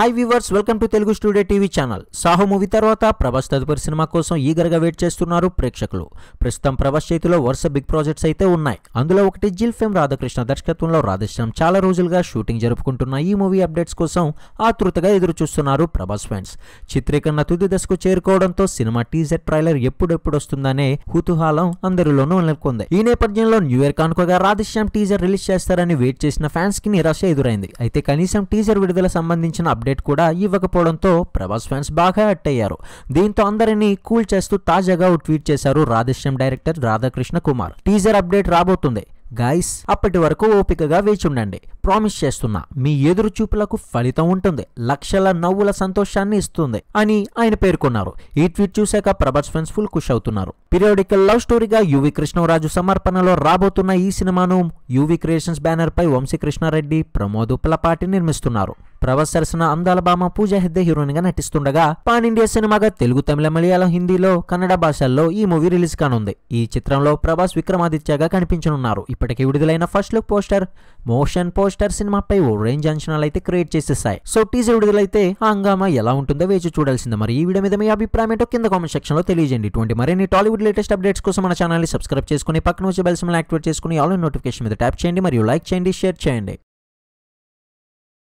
high viewers welcome to Telugu studio TV channel Saaho movie తర్వాత ప్రభాస్ తదుపరి cinema కోసం ఈగర్గా వెయిట్ చేస్తున్నారు ప్రేక్షకులు ప్రస్తుతం ప్రభాస్ చేతిలో వరుస బిగ్ ప్రాజెక్ట్స్ అయితే ఉన్నాయి అందులో ఒకటి జిల్ ఫేమ్ రాధాకృష్ణ దర్శకత్వంలో రాధేశ్యామ్ చాలా రోజులుగా షూటింగ్ జరుపుకుంటున్న ఈ మూవీ అప్డేట్స్ కోసం ఆతృతగా ఎదురుచూస్తున్నారు ప్రభాస్ ఫ్యాన్స్ చిత్రీకరణ తుది దశకు చేరుకోవడంతో సినిమా టీజర్ ట్రైలర్ ఎప్పుడెప్పుడు వస్తుందనే కుతూహలం అందరిలోనూ నెలకొంది ఈ నేపథ్యంలో న్యూ ఇయర్ కానుకగా రాధేశ్యామ్ టీజర్ రిలీజ్ చేస్తారని వెయిట్ చేసిన ఫ్యాన్స్ కి నిరాశ ఎదురైంది అయితే కనీసం టీజర్ విడుదల సంబంధించిన అప్డేట్ అప్డేట్ కూడా ఇవ్వకపోవడంతో ప్రభాస్ ఫ్యాన్స్ బాగా అట్ అయ్యారు దీంతో అందరినీ కూల్ చేస్తూ తాజాగా ట్వీట్ చేశారు Radhe Shyam director Radhakrishna Kumar teaser update రాబోతుంది గాయస్ అప్పటి వరకు ఓపికగా వేచి ఉండండి ప్రామిస్ చేస్తున్నా మీ ఎదురు చూపులకు ఫలితం ఉంటుంది లక్షల నవ్వుల సంతోషాన్ని ఇస్తుంది అని ఆయన పేర్కొన్నారు ఈ ట్వీట్ చూశాక ప్రభాస్ ఫ్యాన్స్ ఫుల్ ఖుష్ అవుతున్నారు పీరియాడికల్ లవ్ స్టోరీగా యువి కృష్ణరాజు సమర్పణలో రాబోతున్న ఈ సినిమాను UV creations banner Vamsi Vamsi Krishna Reddy Pramod Uppalapati నిర్మిస్తున్నారు ప్రభాస్ సరసన అందాల బామ పూజా హెద్దే హీరోయిన్గా నటిస్తుండగా పాన్ ఇండియా సినిమాగా తెలుగు తమిళ మలయాళం హిందీలో కన్నడ భాషల్లో ఈ మూవీ రిలీజ్ కానుంది ఈ చిత్రంలో ప్రభాస్ విక్రమాదిత్యగా కనిపించనున్నారు ఇప్పటికే విడుదలైన first look poster motion poster సినిమాపై ఓ రేంజ్ అంచనాలు అయితే క్రియేట్ చేసేసాయి సో టీజర్ విడుదలైతే హంగామా ఎలా ఉంటుందో వేచి చూడాల్సిందే మరి ఈ వీడియో మీద మీ అభిప్రాయం ఏంటో కింద కామెంట్ సెక్షన్ లో తెలియజేయండి ఇటువంటి మరిన్ని టాలీవుడ్ లేటెస్ట్ అప్డేట్స్ కోసం మన ఛానల్ సబ్స్క్రైబ్ చేసుకుని పక్కన వచ్చే బెల్స్ యాక్టివేట్ చేసుకుని ఆల్ నోటిఫికేషన్ మీద ట్యాప్ చేయండి మరియు లైక్ చేయండి షేర్ చేయండి